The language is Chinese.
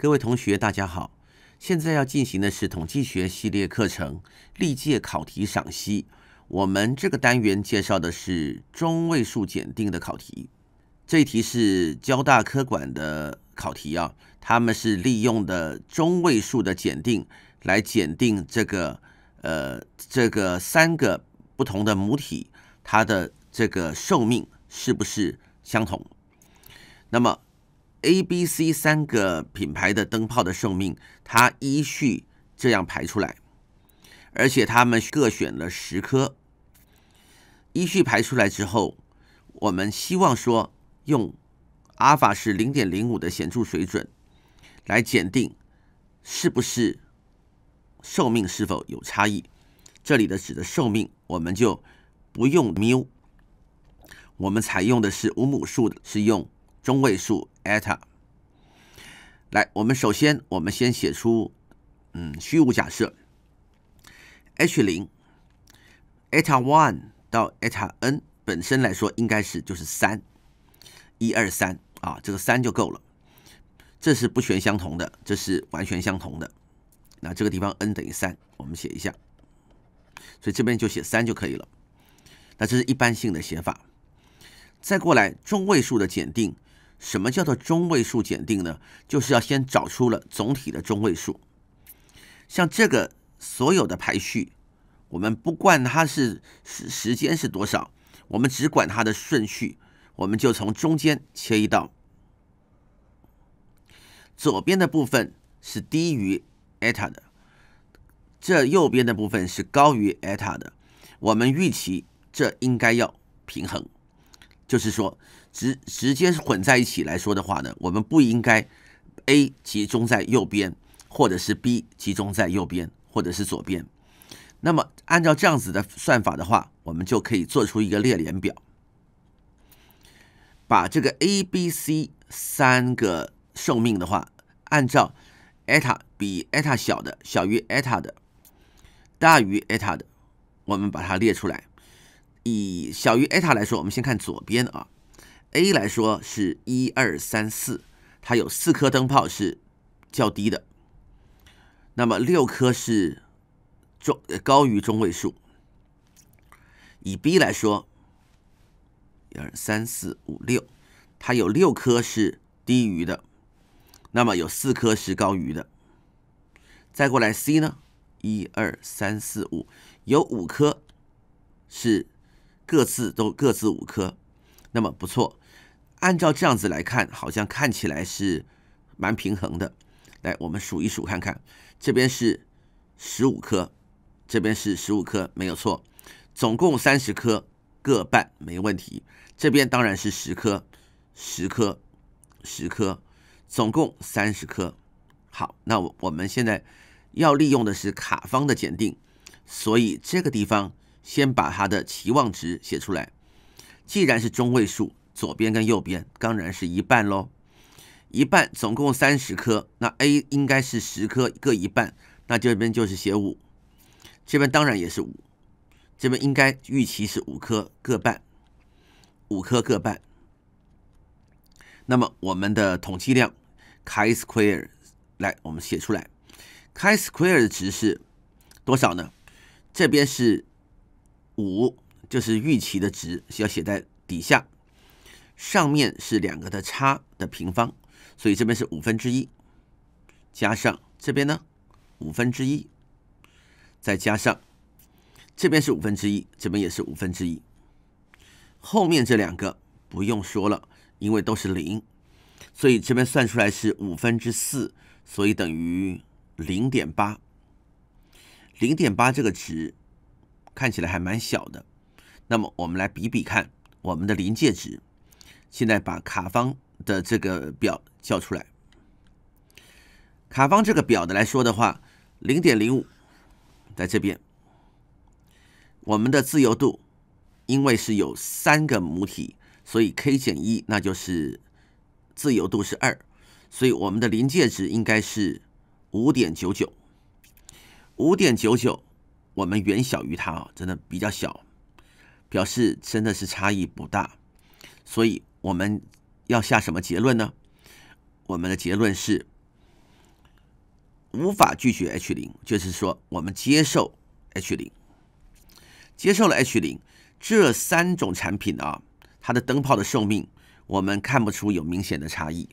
各位同学，大家好！现在要进行的是统计学系列课程历届考题赏析。我们这个单元介绍的是中位数检定的考题。这题是交大科管的考题啊，他们是利用的中位数的检定来检定这个呃这个三个不同的母体，它的这个寿命是不是相同？那么。A、B、C 三个品牌的灯泡的寿命，它依序这样排出来，而且他们各选了十颗，依序排出来之后，我们希望说用阿尔法是零点零五的显著水准来检定是不是寿命是否有差异。这里的指的寿命我们就不用缪，我们采用的是五母数的，是用。中位数 eta，来，我们首先我们先写出，嗯，虚无假设 H 零，eta one 到 eta n 本身来说应该是就是三，一二三啊，这个三就够了。这是不全相同的，这是完全相同的。那这个地方 n 等于三，我们写一下，所以这边就写三就可以了。那这是一般性的写法，再过来中位数的检定。什么叫做中位数检定呢？就是要先找出了总体的中位数，像这个所有的排序，我们不管它是时时间是多少，我们只管它的顺序，我们就从中间切一道。左边的部分是低于 eta 的，这右边的部分是高于 eta 的，我们预期这应该要平衡。就是说，直直接混在一起来说的话呢，我们不应该 A 集中在右边，或者是 B 集中在右边，或者是左边。那么按照这样子的算法的话，我们就可以做出一个列联表，把这个 A、B、C 三个寿命的话，按照 eta 比 eta 小的小于 eta 的，大于 eta 的，我们把它列出来。以小于 eta 来说，我们先看左边啊，A 来说是一二三四，它有四颗灯泡是较低的，那么六颗是中高于中位数。以 B 来说，一二三四五六，它有六颗是低于的，那么有四颗是高于的。再过来 C 呢，一二三四五，有五颗是。各自都各自五颗，那么不错。按照这样子来看，好像看起来是蛮平衡的。来，我们数一数看看，这边是十五颗，这边是十五颗，没有错，总共三十颗，各半没问题。这边当然是十颗，十颗，十颗，总共三十颗。好，那我我们现在要利用的是卡方的检定，所以这个地方。先把它的期望值写出来。既然是中位数，左边跟右边当然是一半喽。一半总共三十颗，那 A 应该是十颗，各一半。那这边就是写五，这边当然也是五。这边应该预期是五颗，各半，五颗各半。那么我们的统计量 square 来，我们写出来，square 的值是多少呢？这边是。五就是预期的值，需要写在底下，上面是两个的差的平方，所以这边是五分之一，加上这边呢五分之一，再加上这边是五分之一，这边也是五分之一，后面这两个不用说了，因为都是零，所以这边算出来是五分之四，所以等于零点八，零点八这个值。看起来还蛮小的，那么我们来比比看，我们的临界值。现在把卡方的这个表叫出来。卡方这个表的来说的话，零点零五在这边。我们的自由度，因为是有三个母体，所以 k 减一，那就是自由度是二，所以我们的临界值应该是五点九九，五点九九。我们远小于它啊，真的比较小，表示真的是差异不大，所以我们要下什么结论呢？我们的结论是无法拒绝 H 零，就是说我们接受 H 零，接受了 H 零，这三种产品啊，它的灯泡的寿命我们看不出有明显的差异。